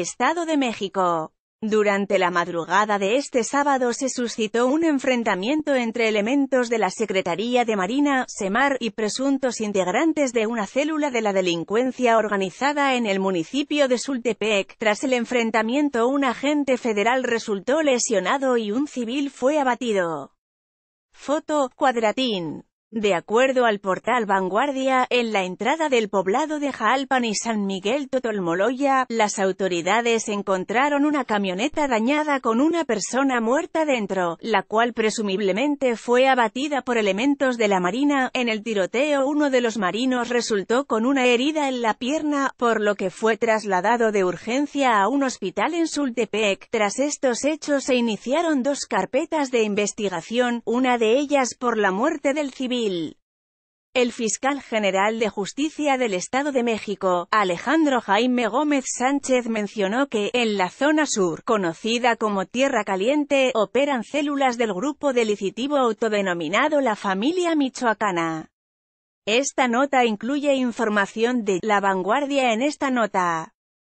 Estado de México. Durante la madrugada de este sábado se suscitó un enfrentamiento entre elementos de la Secretaría de Marina, SEMAR, y presuntos integrantes de una célula de la delincuencia organizada en el municipio de Sultepec. Tras el enfrentamiento un agente federal resultó lesionado y un civil fue abatido. Foto, Cuadratín. De acuerdo al portal Vanguardia, en la entrada del poblado de Jaalpan y San Miguel Totolmoloya, las autoridades encontraron una camioneta dañada con una persona muerta dentro, la cual presumiblemente fue abatida por elementos de la Marina. En el tiroteo uno de los marinos resultó con una herida en la pierna, por lo que fue trasladado de urgencia a un hospital en Sultepec. Tras estos hechos se iniciaron dos carpetas de investigación, una de ellas por la muerte del civil el fiscal general de Justicia del Estado de México, Alejandro Jaime Gómez Sánchez mencionó que, en la zona sur, conocida como Tierra Caliente, operan células del grupo delicitivo autodenominado la familia michoacana. Esta nota incluye información de La Vanguardia en esta nota.